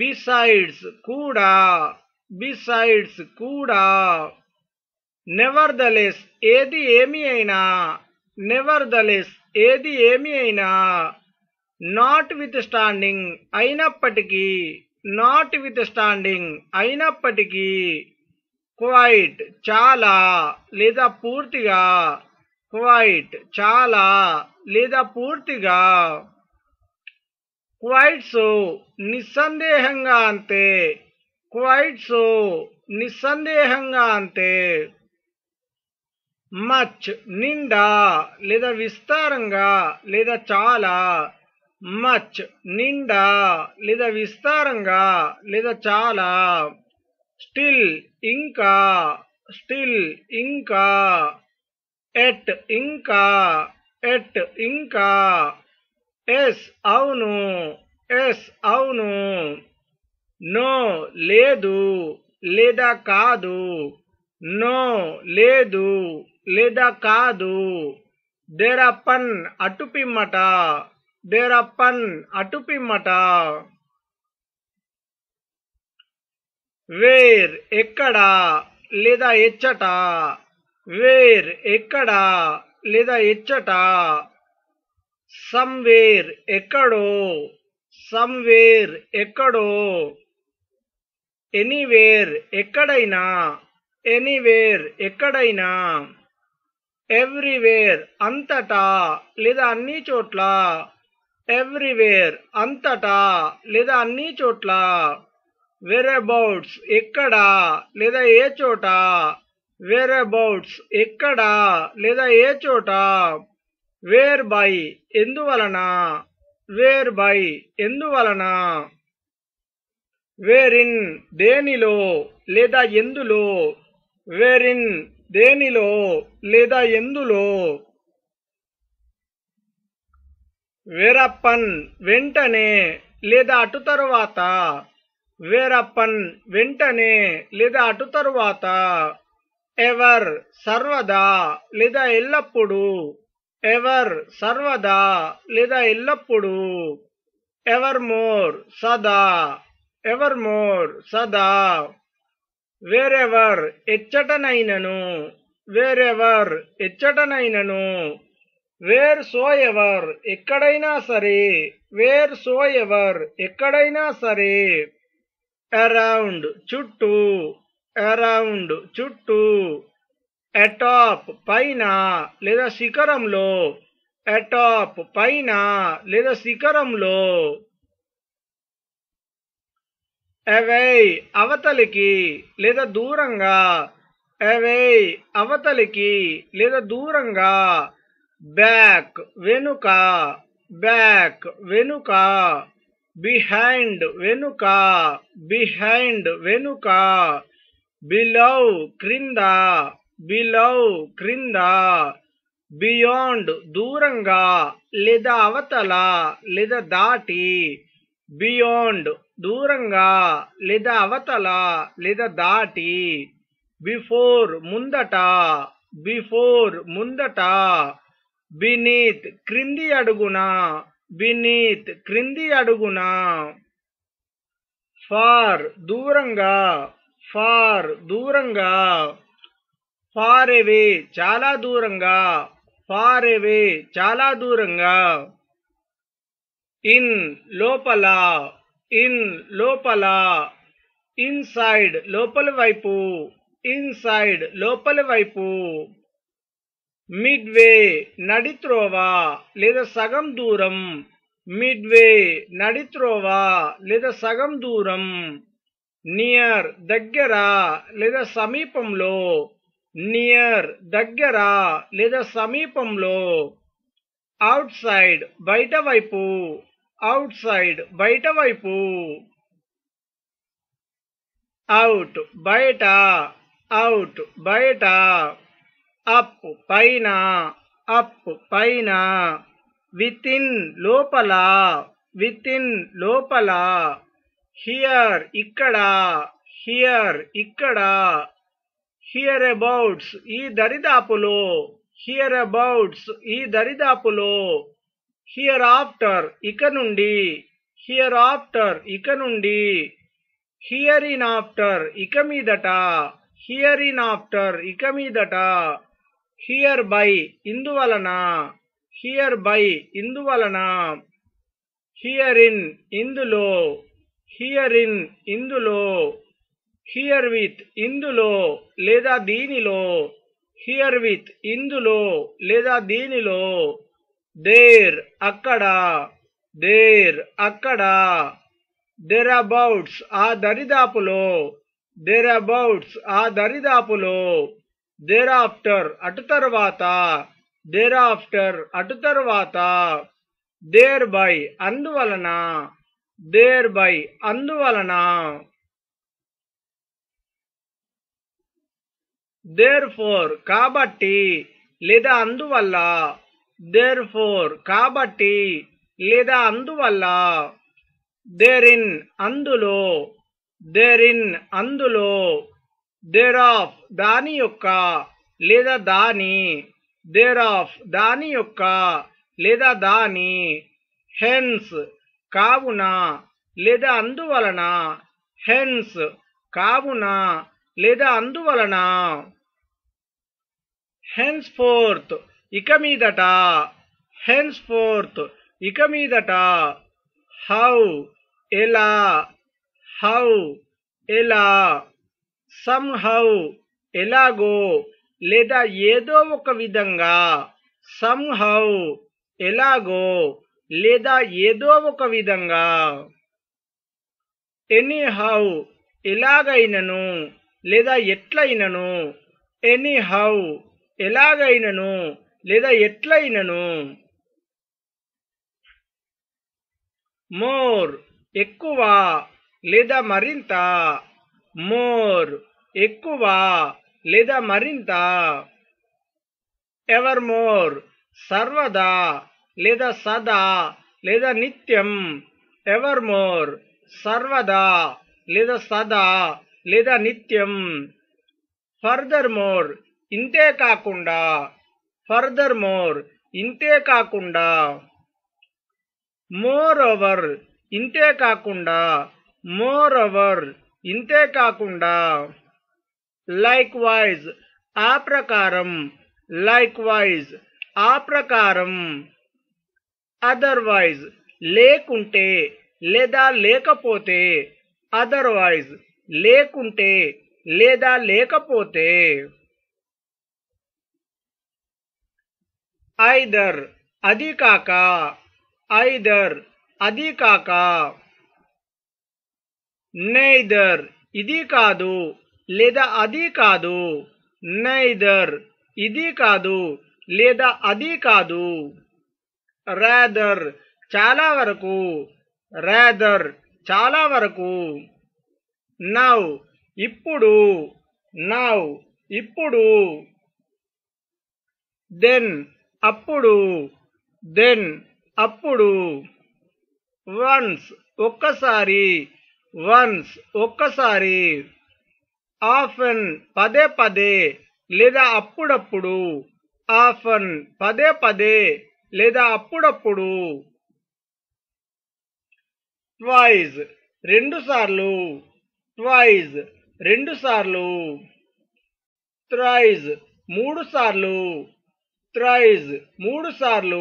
besides కూడా besides కూడా never దలెస్ ఏది ఏమి అయినా నెవర్ దలెస్ ఏది ఏమి అయినా నాట్ విత్ స్టాండింగ్ అయినప్పటికీ నాట్ విత్ స్టాండింగ్ అయినప్పటికీ క్వైట్ చాలా లేదా పూర్తిగా క్వైట్ చాలా లేదా పూర్తిగా క్వైట్ సో నిస్సందేహంగా అంతే క్వైట్ సో నిస్సందేహంగా అంతే మచ్ నిండా లేదా విస్తారంగా లేదా చాలా మచ్ నిండా లేదా విస్తారంగా లేదా చాలా స్టిల్ ఇంకా స్టిల్ ఇంకా ఎట్ ఇంకా ఎట్ ఇంకా ఎస్ అవును ఎస్ అవును నో లేదు లేదా కాదు నో లేదు లేదా కాదు దేరప్పన్ అటుపిమ్మట దేరప్పన్ అటుపిమ్మట వేర్ ఎక్కడ లేదా ఎచ్చట వేర్ ఎక్కడ లేదా ఎచ్చట సంవేర్ ఎక్కడో సంవేర్ ఎక్కడో ఎనీవేర్ ఎక్కడైనా ఎనీవేర్ ఎక్కడైనా ఎవ్రీవేర్ అంతటా లేదా అన్ని చోట్ల ఎవ్రీవేర్ అంతటా లేదా అన్ని చోట్ల వెరబౌట్స్ ఎక్కడ లేదా ఏ చోట వెరబౌట్స్ ఎక్కడ లేదా ఏ చోట వేర్ బై ఎందువలన వేర్ బై ఎందువలన వేరిన్ దేనిలో లేదా ఎందులో వేరిన్ దేనిలో లేదా ఎందులో వేరప్పన్ వెంటనే లేదా అటు తరువాత వేరప్పన్ వెంటనే లేదా అటు తరువాత ఎవర్ సర్వదా లేదా ఎల్లప్పుడూ ఎవర్ సర్వదా లేదా ఎల్లప్పుడూ ఎవర్ మోర్ సదా ఎవర్ మోర్ సదా వేరెవర్ ఎచ్చటనైనను వేరెవర్ ఎచ్చటనైనను వేర్ సో ఎవర్ ఎక్కడైనా సరే వేర్ సో ఎవర్ ఎక్కడైనా సరే అరౌండ్ చుట్టూ అరౌండ్ చుట్టూ అటాప్ పైన లేదా శిఖరంలో అటాప్ పైన లేదా శిఖరంలో అవై అవతలికి లేదా దూరంగా అవై అవతలికి లేదా దూరంగా బ్యాక్ వెనుక బ్యాక్ వెనుక బిహైండ్ వెనుక బిహైండ్ వెనుక బిలో క్రింద బిలో క్రింద బియాండ్ దూరంగా లేదా అవతల లేదా దాటి బియాండ్ దూరంగా లేదా అవతల లేదా దాటి బిఫోర్ ముందట బిఫోర్ ముందట బినీత్ క్రింది అడుగున బినీత్ క్రింది అడుగున ఫార్ దూరంగా ఫార్ దూరంగా ఫార్ ఎవే చాలా దూరంగా ఫార్ ఎవే చాలా దూరంగా ఇన్ లోపల ఇన్ లోపల ఇన్సైడ్ లోపల వైపు ఇన్సైడ్ లోపల వైపు మిడ్వే నడిత్రోవా లేదా సగం దూరం మిడ్వే నడిత్రోవా లేదా సగం దూరం నియర్ దగ్గర లేదా సమీపంలో నియర్ దగ్గర లేదా సమీపంలో అవుట్ సైడ్ బయట వైపు అవుట్ సైడ్ బయట వైపు అవుట్ బయట అవుట్ బయట అప్ పైన అప్ పైన విత్ ఇన్ లోపల విత్ ఇన్ లోపల హియర్ ఇక్కడ హియర్ ఇక్కడ అబౌట్స్ ఈ దరిదాపులో అబౌట్స్ ఈ దరిదాపులో హియర్ ఆఫ్టర్ ఇక నుండి హియర్ ఆఫ్టర్ ఇక నుండి హియర్ ఇన్ ఆఫ్టర్ ఇక మీదట హియర్ ఇన్ ఆఫ్టర్ ఇక మీదట హియర్ బై ఇందువలన హియర్ బై ఇందువలన హియర్ ఇన్ ఇందులో హియర్ ఇన్ ఇందులో హియర్ విత్ ఇందులో లేదా దీనిలో హియర్ విత్ ఇందులో లేదా దీనిలో దేర్ అక్కడ దేర్ అక్కడ దెర్ అబౌట్స్ ఆ దరిదాపులో దెర్ అబౌట్స్ ఆ దరిదాపులో దేర్ ఆఫ్టర్ అటు తర్వాత దేర్ ఆఫ్టర్ అటు తర్వాత దేర్ బై అందువలన దేర్ బై అందువలన దేర్ ఫోర్ కాబట్టి లేదా అందువల్ల దేర్ ఫోర్ కాబట్టి లేదా అందువల్ల దేర్ ఇన్ అందులో దేర్ ఇన్ అందులో దేర్ ఆఫ్ దాని యొక్క లేదా దాని దేర్ ఆఫ్ దాని యొక్క లేదా దాని హెన్స్ కావున లేదా అందువలన హెన్స్ కావున లేదా అందువలన హెన్స్ ఫోర్త్ ఇక మీదట హెన్స్ ఫోర్త్ ఇక మీదట హౌ ఎలా హౌ ఎలా సమ్ హౌ ఎలాగో లేదా ఏదో ఒక విధంగా సమ్ హౌ ఎలాగో లేదా ఏదో ఒక విధంగా ఎనీ హౌ ఎలాగైనను లేదా ఎట్లయినను ఎనీ హౌ ఎలాగైనను లేదా ఎట్లయినను మోర్ ఎక్కువ లేదా మరింత మోర్ ఎక్కువ లేదా మరింత ఎవర్ మోర్ సర్వదా లేదా సదా లేదా నిత్యం ఎవర్ మోర్ సర్వదా లేదా సదా లేదా నిత్యం ఫర్దర్ మోర్ ఇంతే కాకుండా ఫర్దర్ మోర్ ఇంతే కాకుండా మోర్ ఓవర్ ఇంతే కాకుండా మోర్ ఓవర్ ఇంతే కాకుండా లైక్ వైజ్ ఆ ప్రకారం లైక్ వైజ్ ఆ ప్రకారం అదర్వైజ్ లేకుంటే లేదా లేకపోతే అదర్వైజ్ లేకుంటే లేదా లేకపోతే ఐదర్ అది కాక ఐదర్ అది కాక నైదర్ ఇది కాదు లేదా అది కాదు నైదర్ ఇది కాదు లేదా అది కాదు రాదర్ చాలా వరకు రాదర్ చాలా వరకు నౌ ఇప్పుడు నౌ ఇప్పుడు దెన్ అప్పుడు దెన్ అప్పుడు వన్స్ ఒక్కసారి వన్స్ ఒక్కసారి ఆఫన్ పదే పదే లేదా అప్పుడప్పుడు ఆఫన్ పదే పదే లేదా అప్పుడప్పుడు ట్వైజ్ రెండుసార్లు ట్వైజ్ రెండు సార్లు త్రైజ్ మూడు సార్లు త్రైజ్ మూడు సార్లు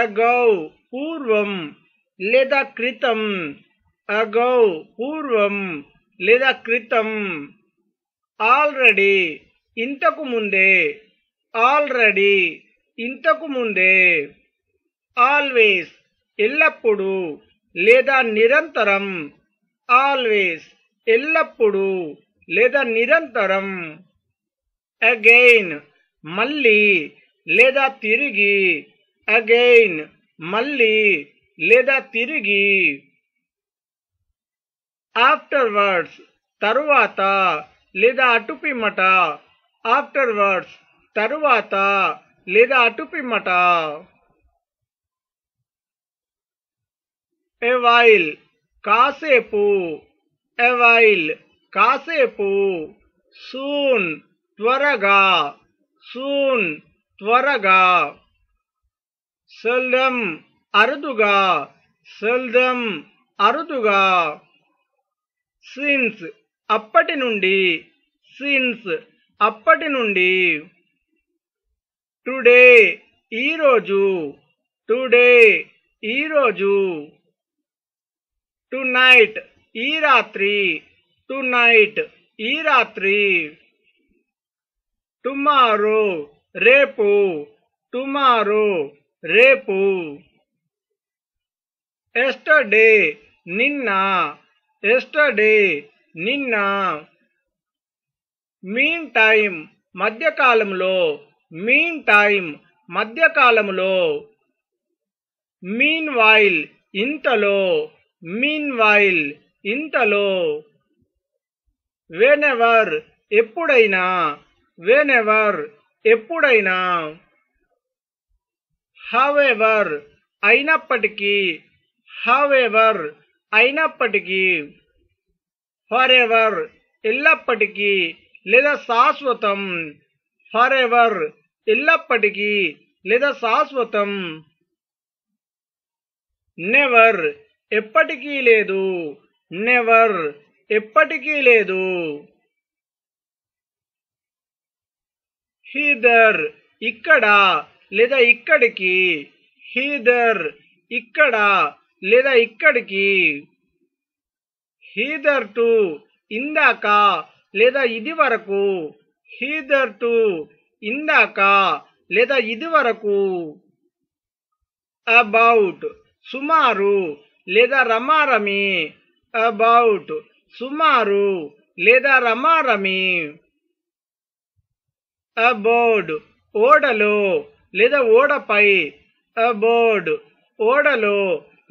అగౌ పూర్వం లేదా క్రితం అగౌ పూర్వం లేదా క్రితం ఆల్రెడీ ఇంతకు ముందే ఆల్రెడీ ఇంతకు ముందే ఆల్వేస్ ఎల్లప్పుడూ లేదా నిరంతరం ఆల్వేస్ ఎల్లప్పుడూ లేదా నిరంతరం అగైన్ మళ్ళీ లేదా తిరిగి అగైన్ మళ్ళీ లేదా తిరిగి ఆఫ్టర్వర్డ్స్ తరువాత లేదా అటుపిమ్మట ఆఫ్టర్వర్డ్స్ తరువాత లేదా అటుపిమ్మట ఏ వైల్ కాసేపు అవైల్ కాసేపు సూన్ త్వరగా సూన్ త్వరగా సెల్డమ్ అరుదుగా సెల్డమ్ అరుదుగా సిన్స్ అప్పటి నుండి సిన్స్ అప్పటి నుండి టుడే ఈరోజు టుడే ఈరోజు టు నైట్ ఈ రాత్రి టు నైట్ ఈ రాత్రి టుమారో రేపు టుమారో రేపు ఎస్టర్డే నిన్న ఎస్టర్డే నిన్న మీన్ టైం మధ్యకాలంలో మీన్ టైం మధ్యకాలంలో మీన్ వైల్ ఇంతలో మీన్వైల్ ఇంతలో వెనెవర్ ఎప్పుడైనా వెనెవర్ ఎప్పుడైనా హవెవర్ అయినప్పటికీ హవెవర్ అయినప్పటికీ ఫర్ ఎవర్ ఎల్లప్పటికీ లేదా శాశ్వతం ఫర్ ఎవర్ ఎల్లప్పటికీ లేదా శాశ్వతం నెవర్ ఎప్పటికీ లేదు నెవర్ ఎప్పటికీ లేదు హీదర్ ఇక్కడ లేదా ఇక్కడికి హీదర్ ఇక్కడ లేదా ఇక్కడికి హీదర్ టు ఇందాక లేదా ఇది వరకు హీదర్ టు ఇందాక లేదా ఇది వరకు అబౌట్ సుమారు లేదా రమారమి అబౌట్ సుమారు లేదా రమారమి అబోర్డ్ ఓడలో లేదా ఓడపై అబోర్డ్ ఓడలో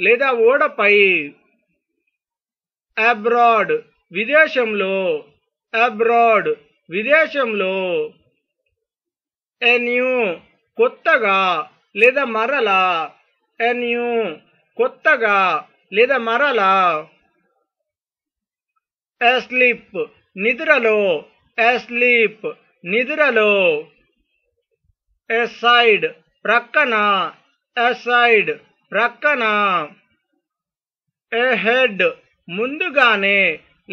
లేదా ఓడపై అబ్రాడ్ విదేశంలో అబ్రాడ్ విదేశంలో ఎన్యూ కొత్తగా లేదా మరలా ఎన్యూ కొత్తగా లేదా మరలా స్లీప్ నిద్రలో స్లీప్ నిద్రలో సైడ్ ప్రక్కన సైడ్ ప్రక్కన హెడ్ ముందుగానే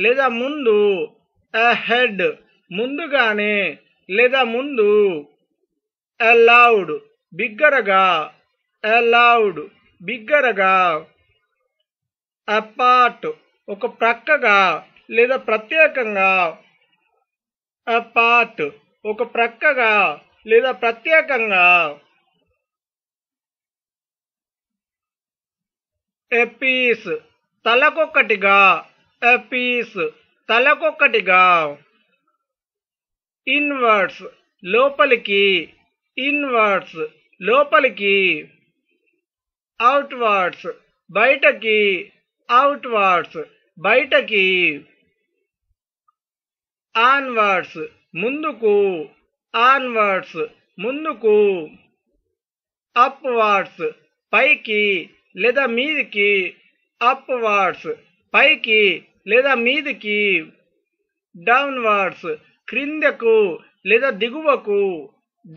లేదా ముందు హెడ్ ముందుగానే లేదా ముందు అలౌడ్ బిగ్గరగా అలౌడ్ బిగ్గరగా అపార్ట్ ఒక ప్రక్కగా లేదా ప్రత్యేకంగా అపార్ట్ ఒక ప్రక్కగా లేదా ప్రత్యేకంగా ఎపీస్ తలకొక్కటిగా ఎపీస్ తలకొక్కటిగా ఇన్వర్ట్స్ లోపలికి ఇన్వర్ట్స్ లోపలికి అవుట్వార్డ్స్ బయటకి అవుట్వార్డ్స్ బయటకి ఆన్వర్డ్స్ ముందుకు ఆన్వర్డ్స్ ముందుకు అప్వార్డ్స్ పైకి లేదా మీదికి అప్వార్డ్స్ పైకి లేదా మీదికి డౌన్వర్డ్స్ క్రిందకు లేదా దిగువకు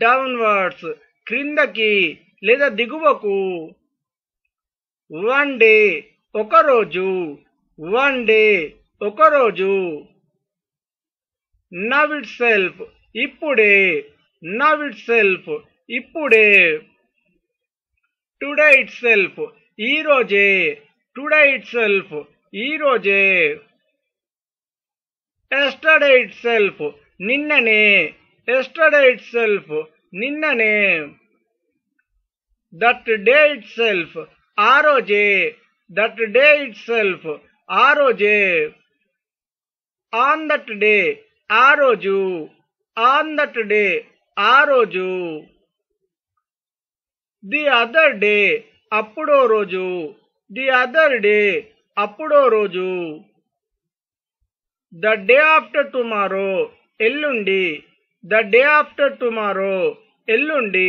డౌన్వర్డ్స్ క్రిందకి లేదా దిగువకు వన్ డే ఒక రోజు వన్ డే ఒక రోజు నవ్ ఇట్ సెల్ఫ్ ఇప్పుడే నవ్ ఇట్ సెల్ఫ్ ఇప్పుడే టుడే ఇట్ సెల్ఫ్ ఈ రోజే టుడే ఇట్ సెల్ఫ్ ఈ రోజే ఎస్టర్డే ఇట్ సెల్ఫ్ నిన్ననే ఎస్టర్డే ఇట్ సెల్ఫ్ నిన్ననే దట్ డే ఇట్ సెల్ఫ్ ఆ రోజే దట్ డే ఇట్ సెల్ఫ్ ఆ రోజే ఆన్ దట్ డే ఆ రోజు ఆన్ దట్ డే ఆ రోజు ది అదర్ డే అప్పుడో రోజు ది అదర్ డే అప్పుడో రోజు ద డే ఆఫ్టర్ టుమారో ఎల్లుండి ద డే ఆఫ్టర్ టుమారో ఎల్లుండి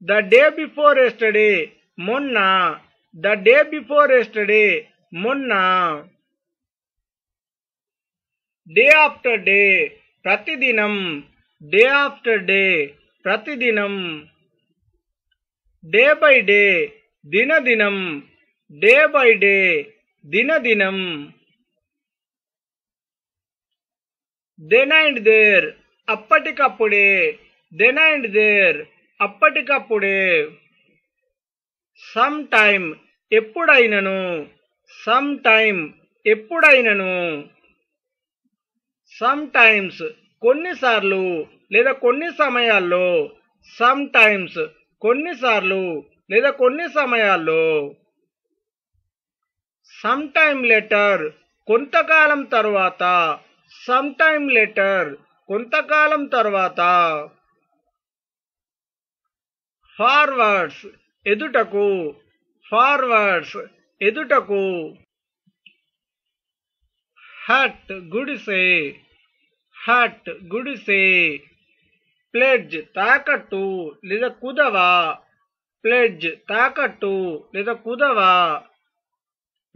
the day before yesterday monna the day before yesterday monna day after day பிரதிதினம் டே ஆஃப்டர் டே பிரதிதினம் டே பை டே தினதினம் day by day தினதினம் then and there அப்பட்டிக்கப்புடே then and there అప్పటికప్పుడే sometime ఎప్పుడైనను sometime ఎప్పుడైనను sometimes కొన్నిసార్లు లేదా కొన్ని సమయాల్లో సమ్ టైమ్స్ కొన్నిసార్లు లేదా కొన్ని సమయాల్లో సమ్ టైమ్ లెటర్ కొంతకాలం తర్వాత సమ్ టైమ్ లెటర్ కొంతకాలం తర్వాత ఫార్వర్డ్స్ ఎదుటకు ఫార్వర్డ్స్ ఎదుటకు హట్ గుడిసే హట్ గుడిసే ప్లెడ్జ్ తాకట్టు లేదా కుదవా ప్లెడ్జ్ తాకట్టు లేదా కుదవా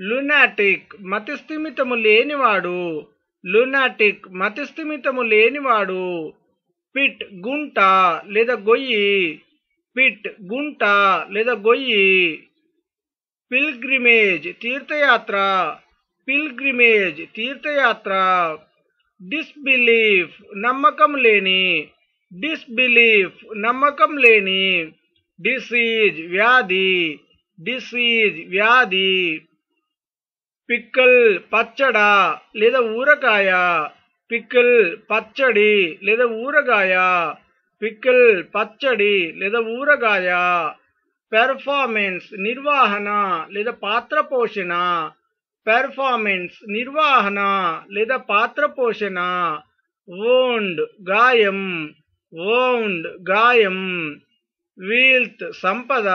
లునాటిక్ మతిస్థిమితము లేనివాడు లునాటిక్ మతిస్థిమితము లేనివాడు పిట్ గుంట లేదా గొయ్యి పిట్ గుంట లేదా గొయ్యి పిల్గ్రిమేజ్ తీర్థయాత్ర పిల్గ్రిమేజ్ తీర్థయాత్ర డిస్బిలీఫ్ నమ్మకం లేని డిస్బిలీఫ్ నమ్మకం లేని డిసీజ్ వ్యాధి డిసీజ్ వ్యాధి పిక్కల్ పచ్చడ లేదా ఊరకాయ పిక్కల్ పచ్చడి లేదా ఊరగాయ పికిల్ పచ్చడి లేదా ఊరగాయ పెర్ఫార్మెన్స్ నిర్వహణ లేదా పాత్ర పోషణ పెర్ఫార్మెన్స్ నిర్వహణ లేదా పాత్ర పోషణ వోండ్ గాయం వోండ్ గాయం వీల్త్ సంపద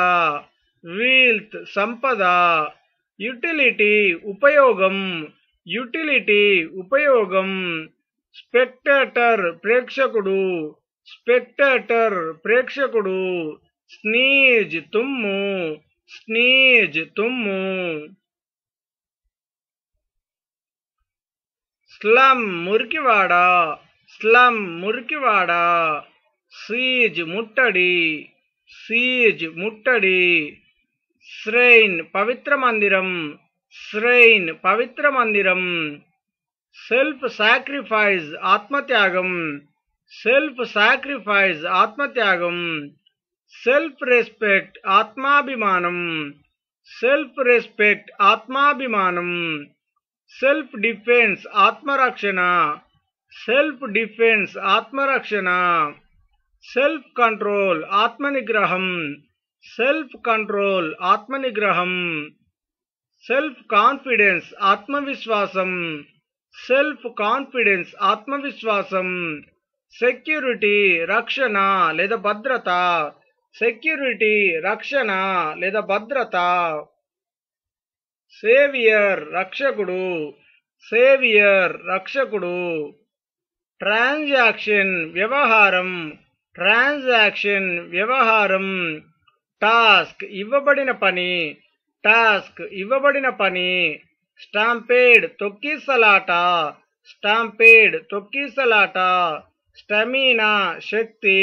వీల్త్ సంపద యుటిలిటీ ఉపయోగం యుటిలిటీ ఉపయోగం స్పెక్టేటర్ ప్రేక్షకుడు స్పెక్టేటర్ ప్రేక్షకుడు స్నీజ్ తుమ్ము స్నీజ్ తుమ్ము స్లమ్ మురికివాడ స్లమ్ మురికివాడ సీజ్ ముట్టడి సీజ్ ముట్టడి శ్రైన్ పవిత్ర మందిరం శ్రైన్ పవిత్ర మందిరం సెల్ఫ్ సాక్రిఫైస్ ఆత్మత్యాగం सेल्फ आत्म आत्मत्यागम सेल्फ रेस्पेक्ट आत्माभिमान सेल्फ रेस्पेक्ट आत्माभिमान सेल्फ डिफेंस आत्मरक्षण सेल्फ डिफेंस आत्मरक्षण सेल्फ कंट्रोल आत्मनिग्रहम सेल्फ कंट्रोल आत्मनिग्रहम सेल्फ कॉन्फिडेंस आत्मविश्वासम सेल्फ कॉन्फिडेंस आत्मविश्वासम సెక్యూరిటీ రక్షణ లేదా భద్రత సెక్యూరిటీ రక్షణ లేదా భద్రత సేవియర్ రక్షకుడు సేవియర్ రక్షకుడు ట్రాన్సాక్షన్ వ్యవహారం ట్రాన్సాక్షన్ వ్యవహారం టాస్క్ ఇవ్వబడిన పని టాస్క్ ఇవ్వబడిన పని స్టాంపేడ్ తొక్కిసలాట స్టాంపేడ్ తొక్కిసలాట స్టమినా శక్తి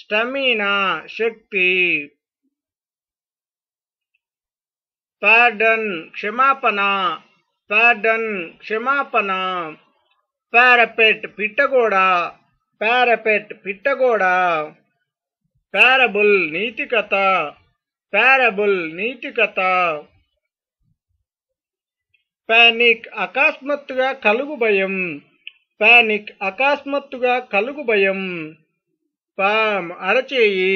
స్టమినా శక్తి పార్డన్ క్షమాపణ ప్యాడన్ క్షమాపణ పారపెట్ పిట్టగోడ పారపెట్ పిట్టగోడ పారబుల్ నీతి కథ పారబుల్ నీతి కథ పానిక్ అకస్మాత్తుగా కలుగు భయం పానిక్ అకస్మాత్తుగా కలుగు భయం పామ్ అరచేయి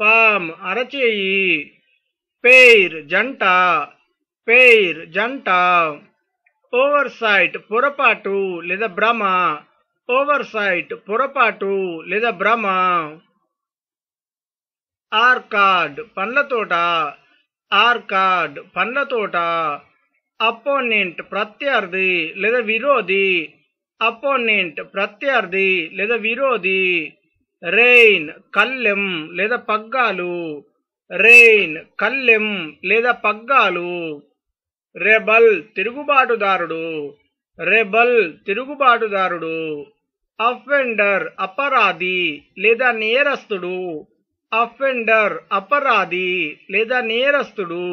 పామ్ అరచేయి పేర్ జంట పేర్ జంట ఓవర్ సైట్ పొరపాటు లేదా భ్రమ ఓవర్ సైట్ పొరపాటు లేదా భ్రమ ఆర్కాడ్ పండ్ల తోట ఆర్కాడ్ పండ్ల తోట అపోనెంట్ ప్రత్యర్థి లేదా విరోధి అపోనెంట్ ప్రత్యర్థి లేదా విరోధి రెయిన్ కల్లెం లేదా పగ్గాలు రెయిన్ కల్లెం లేదా పగ్గాలు రెబల్ తిరుగుబాటుదారుడు రెబల్ తిరుగుబాటుదారుడు అఫెండర్ అపరాధి లేదా నేరస్తుడు అఫెండర్ అపరాధి లేదా నేరస్తుడు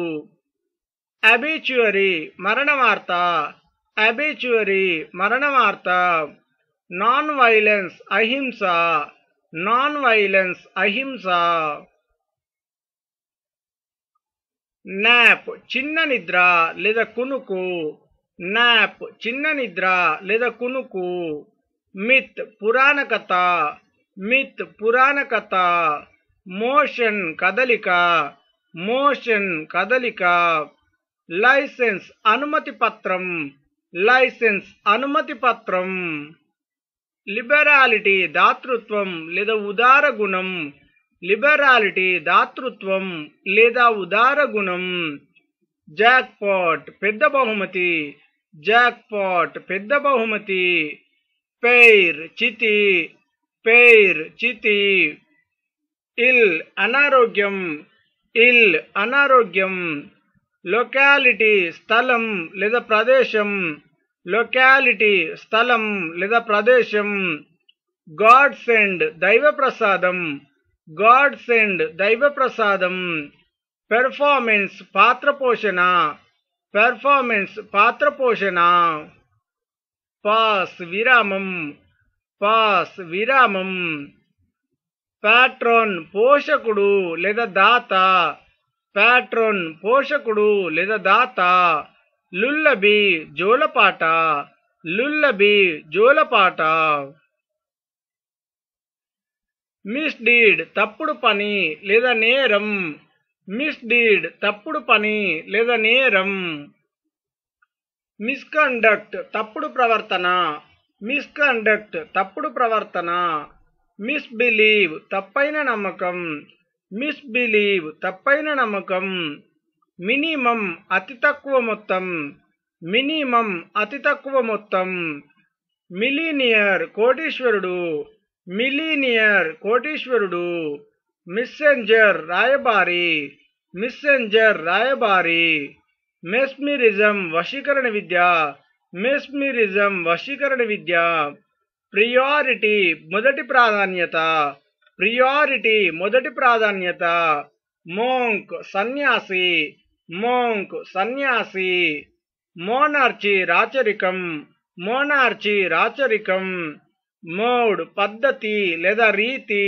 అబిచ్యురీ మరణ వార్త అబేచ్యువరీ మరణవార్త నాన్ వైలెన్స్ అహింస నాన్ వైలెన్స్ అహింస నాప్ చిన్న నిద్ర లేదా కునుకు నాప్ చిన్న నిద్ర లేదా కునుకు మిత్ పురాణ కథ మిత్ పురాణ కథ మోషన్ కదలిక మోషన్ కదలిక లైసెన్స్ అనుమతి పత్రం లైసెన్స్ అనుమతి పత్రం లిబరాలిటీ దాతృత్వం లేదా ఉదార గుణం లిబరాలిటీ దాతృత్వం లేదా ఉదార గుణం జాక్ పాట్ పెద్ద బహుమతి జాక్ పాట్ పెద్ద బహుమతి పేర్ చితి పేర్ చితి ఇల్ అనారోగ్యం ఇల్ అనారోగ్యం లొకాలిటీ స్థలం లేదా ప్రదేశం లొకాలిటీ స్థలం లేదా ప్రదేశం గాడ్ సెండ్ దైవ ప్రసాదం గాడ్ సెండ్ దైవ ప్రసాదం పెర్ఫార్మెన్స్ పాత్ర పోషణ పెర్ఫార్మెన్స్ పాత్ర పోషణ పాస్ విరామం పాస్ విరామం ప్యాట్రాన్ పోషకుడు లేదా దాత ప్యాట్రోన్ పోషకుడు లేదా దాత లుల్లబి జోలపాట లుల్లబి జోలపాట మిస్ డీడ్ తప్పుడు పని లేదా నేరం మిస్ డీడ్ తప్పుడు పని లేదా నేరం మిస్కండక్ట్ తప్పుడు ప్రవర్తన మిస్కండక్ట్ తప్పుడు ప్రవర్తన మిస్బిలీవ్ తప్పైన నమ్మకం మిస్బిలీవ్ తప్పైన నమ్మకం మినిమం అతి తక్కువ మొత్తం మినిమం అతి తక్కువ మొత్తం మిలీనియర్ కోటీశ్వరుడు మిలీనియర్ కోటీశ్వరుడు మిస్సెంజర్ రాయబారి మిస్సెంజర్ రాయబారి మెస్మిరిజం వశీకరణ విద్య మెస్మిరిజం వశీకరణ విద్య ప్రియారిటీ మొదటి ప్రాధాన్యత ప్రియారిటీ మొదటి ప్రాధాన్యత మోంక్ సన్యాసి మోంక్ సన్యాసి మోనార్చి రాచరికం మోనార్చి రాచరికం మోడ్ పద్ధతి లేదా రీతి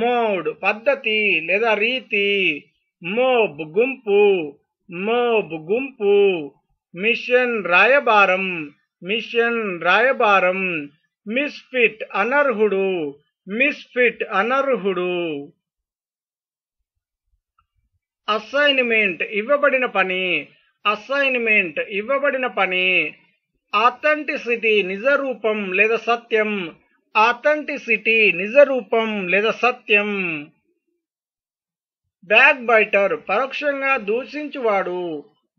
మోడ్ పద్ధతి లేదా రీతి మోబ్ గుంపు మోబ్ గుంపు మిషన్ రాయబారం మిషన్ రాయబారం మిస్ఫిట్ అనర్హుడు మిస్ఫిట్ అనర్హుడు అసైన్మెంట్ ఇవ్వబడిన పని అసైన్మెంట్ ఇవ్వబడిన పని ఆథెంటిసిటీ నిజరూపం లేదా సత్యం ఆథెంటిసిటీ నిజరూపం లేదా సత్యం బ్యాక్ బైటర్ పరోక్షంగా దూషించువాడు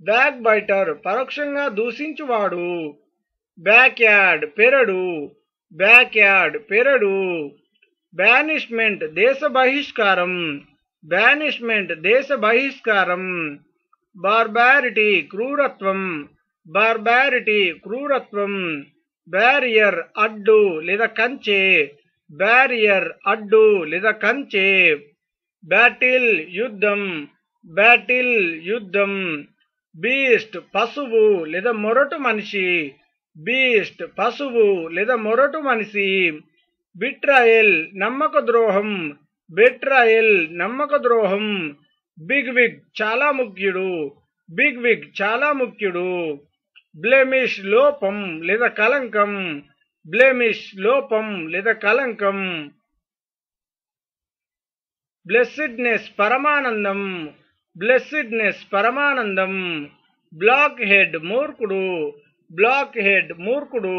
బ్యాక్ బైటర్ పరోక్షంగా దూషించువాడు బ్యాక్ యార్డ్ పెరడు బ్యాక్ యార్డ్ పెరడు బ్యానిష్మెంట్ దేశ బహిష్కారం బ్యానిష్మెంట్ దేశ బహిష్కారం బార్బారిటీ క్రూరత్వం బార్బారిటీ క్రూరత్వం బ్యారియర్ అడ్డు లేదా కంచె బ్యారియర్ అడ్డు లేదా కంచె బ్యాటిల్ యుద్ధం బ్యాటిల్ యుద్ధం బీస్ట్ పశువు లేదా మొరటు మనిషి బీస్ట్ పశువు లేదా మొరటు మనిషి బిట్రాయెల్ నమ్మక ద్రోహం బిట్రాయల్ నమ్మక ద్రోహం బిగ్ విగ్ చాలా ముఖ్యుడు బిగ్ విగ్ చాలా ముఖ్యుడు బ్లెమిష్ లోపం లేదా కలంకం బ్లెమిష్ లోపం లేదా కలంకం బ్లెస్సిడ్నెస్ పరమానందం బ్లెస్సిడ్నెస్ పరమానందం బ్లాక్ హెడ్ మూర్ఖుడు బ్లాక్ హెడ్ మూర్ఖుడు